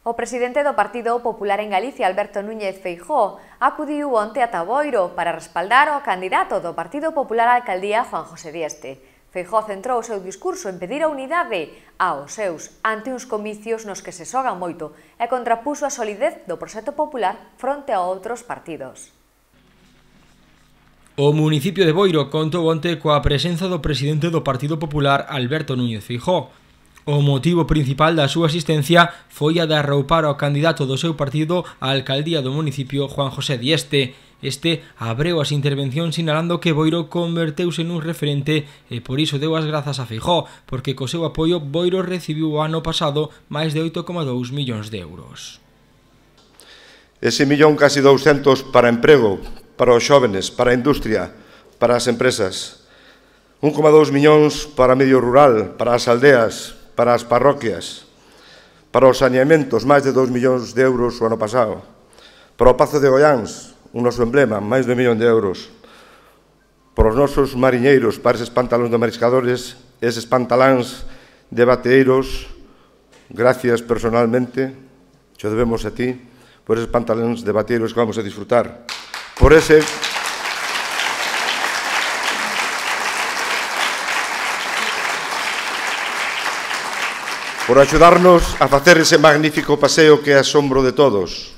O presidente do Partido Popular en Galicia, Alberto Núñez Feijóo, acudiu onte a Taboiro para respaldar o candidato do Partido Popular á Alcaldía, Juan José Dieste. Feijóo centrou o seu discurso en pedir a unidade aos seus ante uns comicios nos que se sogan moito e contrapuso a solidez do proxecto popular fronte a outros partidos. O municipio de Boiro contou onte coa presenza do presidente do Partido Popular, Alberto Núñez Feijóo, O motivo principal da súa asistencia foi a de arroupar ao candidato do seu partido á alcaldía do municipio Juan José Dieste. Este abreu as intervencións sinalando que Boiro converteuse nun referente e por iso deu as grazas a Feijó, porque co seu apoio Boiro recibiu o ano pasado máis de 8,2 millóns de euros. Ese millón casi 200 para emprego, para os xóvenes, para a industria, para as empresas. 1,2 millóns para medio rural, para as aldeas, para as parroquias, para os saneamentos, máis de 2 millóns de euros o ano pasado, para o Pazo de Goiáns, un noso emblema, máis de 1 millón de euros, para os nosos mariñeiros, para eses pantalóns de mariscadores, eses pantaláns de bateeiros, gracias personalmente, xo debemos a ti, por eses pantaláns de bateeiros que vamos a disfrutar, por ese... por axudarnos a facer ese magnífico paseo que é asombro de todos,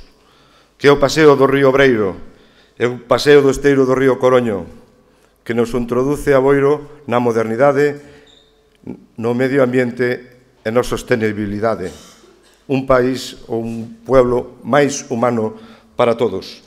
que é o paseo do río Breiro, é o paseo do esteiro do río Coroño, que nos introduce a Boiro na modernidade, no medio ambiente e na sostenibilidade. Un país ou un pueblo máis humano para todos.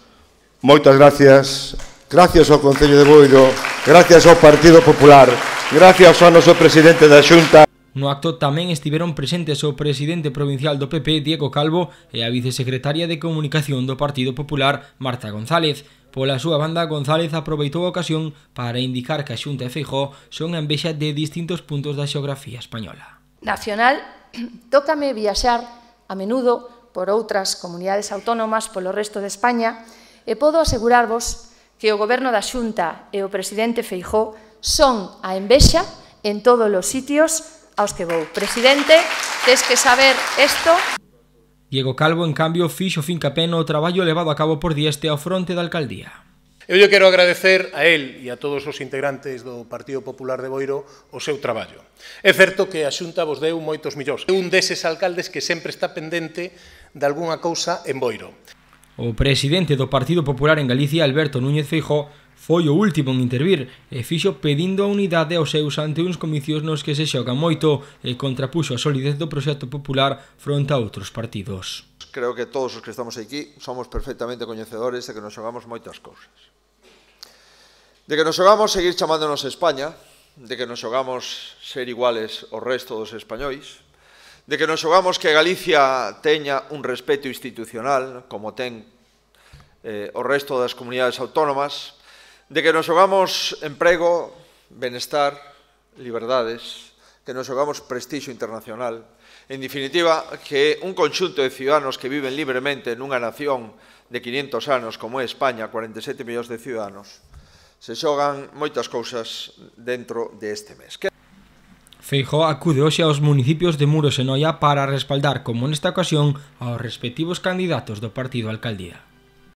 Moitas gracias, gracias ao Concello de Boiro, gracias ao Partido Popular, gracias ao noso presidente da Xunta, No acto tamén estiveron presentes o presidente provincial do PP, Diego Calvo, e a vicesecretaria de Comunicación do Partido Popular, Marta González. Pola súa banda, González aproveitou a ocasión para indicar que a Xunta e Feijó son a envexa de distintos puntos da xeografía española. Nacional, tócame viaxar a menudo por outras comunidades autónomas polo resto de España e podo asegurarvos que o Goberno da Xunta e o Presidente Feijó son a envexa en todos os sitios aos que vou. Presidente, tes que saber isto. Diego Calvo, en cambio, fixo fincapé o traballo levado a cabo por dieste ao fronte da alcaldía. Eu lle quero agradecer a él e a todos os integrantes do Partido Popular de Boiro o seu traballo. É certo que a Xunta vos deu moitos millóns. É un deses alcaldes que sempre está pendente de algunha cousa en Boiro. O presidente do Partido Popular en Galicia, Alberto Núñez Feijó, foi o último en intervir e fixo pedindo a unidade aos seus ante uns comicios nos que se xoga moito e contrapuxo a solidez do proxecto popular fronte a outros partidos. Creo que todos os que estamos aquí somos perfectamente coñecedores de que nos xogamos moitas cousas. De que nos xogamos seguir chamándonos España, de que nos xogamos ser iguales ao resto dos españois, de que nos xogamos que Galicia teña un respeto institucional como ten eh, o resto das comunidades autónomas, de que nos xogamos emprego, benestar, liberdades, que nos xogamos prestixo internacional, en definitiva, que un conxunto de ciudadanos que viven libremente nunha nación de 500 anos como é España, 47 millóns de ciudadanos, se xogan moitas cousas dentro deste mes. Que... Feijó acude hoxe aos municipios de Muros e Noia para respaldar, como nesta ocasión, aos respectivos candidatos do partido alcaldía.